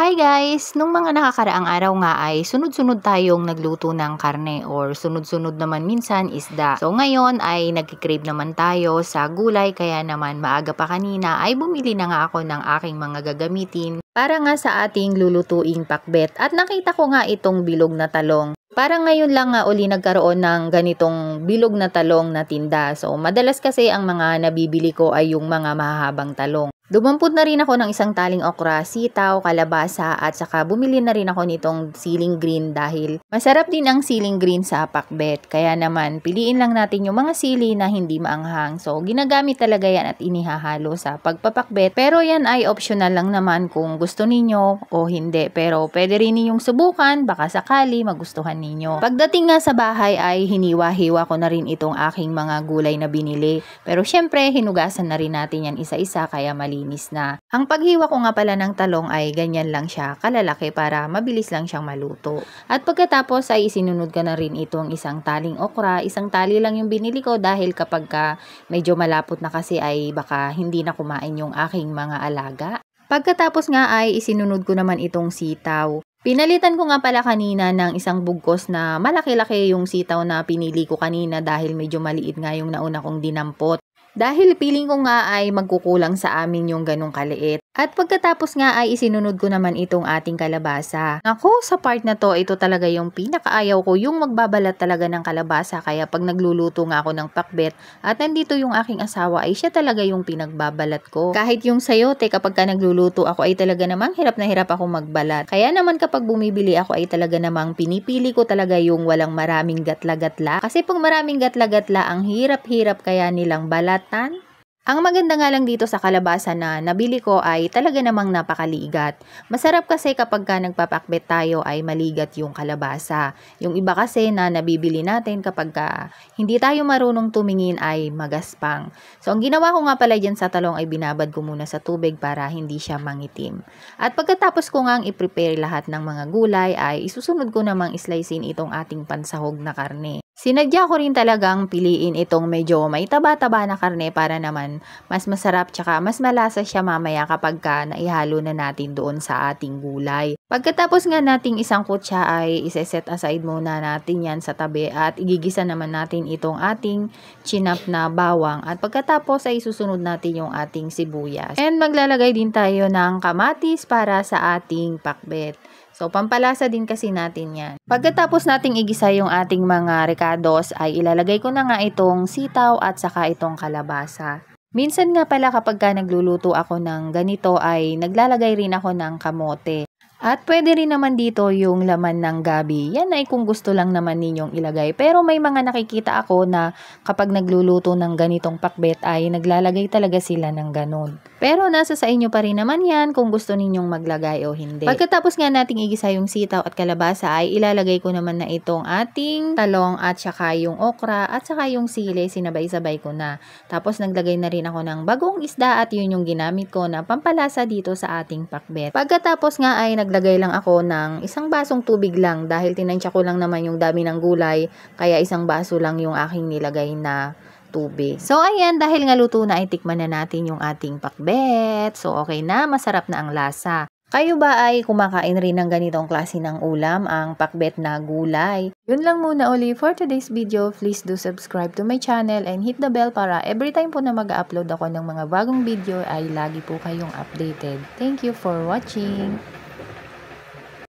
Hi guys! Nung mga nakakaraang araw nga ay sunod-sunod tayong nagluto ng karne or sunod-sunod naman minsan isda. So ngayon ay nag-crave naman tayo sa gulay kaya naman maaga pa kanina ay bumili na nga ako ng aking mga gagamitin para nga sa ating lulutuing pakbet at nakita ko nga itong bilog na talong. Para ngayon lang nga uli nagkaroon ng ganitong bilog na talong na tinda. So madalas kasi ang mga nabibili ko ay yung mga mahahabang talong. Dumampot na rin ako ng isang taling okra, sitaw, kalabasa at saka bumili na rin ako nitong siling green dahil masarap din ang siling green sa pakbet. Kaya naman piliin lang natin yung mga sili na hindi maanghang. So ginagamit talaga yan at inihahalo sa pagpapakbet. Pero yan ay optional lang naman kung gusto ninyo o hindi. Pero pwede rin niyong subukan baka sakali magustuhan tirahan ninyo. Pagdating nga sa bahay ay hiniwa-hiwa ko na rin itong aking mga gulay na binili. Pero syempre, hinugasan na rin natin yan isa-isa kaya malinis na. Ang paghiwa ko nga pala ng talong ay ganyan lang siya, kalalaki para mabilis lang siyang maluto. At pagkatapos ay isinunod ka na rin itong isang taling okra. Isang tali lang yung binili ko dahil kapag ka medyo malapot na kasi ay baka hindi na kumain yung aking mga alaga. Pagkatapos nga ay isinunod ko naman itong sitaw. Pinalitan ko nga pala kanina ng isang bugkos na malaki-laki yung sitaw na pinili ko kanina dahil medyo maliit nga yung nauna kong dinampot. Dahil piling ko nga ay magkukulang sa amin yung ganong kaliit. At pagkatapos nga ay isinunod ko naman itong ating kalabasa. Ako, sa part na to, ito talaga yung pinakaayaw ko, yung magbabalat talaga ng kalabasa. Kaya pag nagluluto nga ako ng pakbet at nandito yung aking asawa ay siya talaga yung pinagbabalat ko. Kahit yung sayote, kapag ka nagluluto ako ay talaga namang hirap na hirap ako magbalat. Kaya naman kapag bumibili ako ay talaga namang pinipili ko talaga yung walang maraming gatla-gatla. Kasi pag maraming gatla-gatla, ang hirap-hirap kaya nilang balat kalagatan? Ang maganda nga lang dito sa kalabasa na nabili ko ay talaga namang napakaligat. Masarap kasi kapag ka nagpapakbet tayo ay maligat yung kalabasa. Yung iba kasi na nabibili natin kapag ka hindi tayo marunong tumingin ay magaspang. So ang ginawa ko nga pala dyan sa talong ay binabad ko muna sa tubig para hindi siya mangitim. At pagkatapos ko nga i-prepare lahat ng mga gulay ay isusunod ko namang islicing itong ating pansahog na karne. Sinadya ko rin talagang piliin itong medyo may taba-taba na karne para naman mas masarap tsaka mas malasa siya mamaya kapag ka naihalo na natin doon sa ating gulay. Pagkatapos nga nating isang kutsa ay iseset aside muna natin yan sa tabi at igigisa naman natin itong ating chinap na bawang at pagkatapos ay susunod natin yung ating sibuyas. And maglalagay din tayo ng kamatis para sa ating pakbet. So pampalasa din kasi natin yan. Pagkatapos nating igisa yung ating mga rekado patados ay ilalagay ko na nga itong sitaw at saka itong kalabasa. Minsan nga pala kapag ka nagluluto ako ng ganito ay naglalagay rin ako ng kamote. At pwede rin naman dito yung laman ng gabi. Yan ay kung gusto lang naman ninyong ilagay. Pero may mga nakikita ako na kapag nagluluto ng ganitong pakbet ay naglalagay talaga sila ng ganon. Pero nasa sa inyo pa rin naman yan kung gusto ninyong maglagay o hindi. Pagkatapos nga nating igisa yung sitaw at kalabasa ay ilalagay ko naman na itong ating talong at saka yung okra at saka yung sili sinabay-sabay ko na. Tapos naglagay na rin ako ng bagong isda at yun yung ginamit ko na pampalasa dito sa ating pakbet. Pagkatapos nga ay naglagay lang ako ng isang basong tubig lang dahil tinansya ko lang naman yung dami ng gulay kaya isang baso lang yung aking nilagay na tubig. So, ayan, dahil nga luto na ay tikman na natin yung ating pakbet. So, okay na, masarap na ang lasa. Kayo ba ay kumakain rin ng ganitong klase ng ulam, ang pakbet na gulay? Yun lang muna uli for today's video. Please do subscribe to my channel and hit the bell para every time po na mag-upload ako ng mga bagong video ay lagi po kayong updated. Thank you for watching!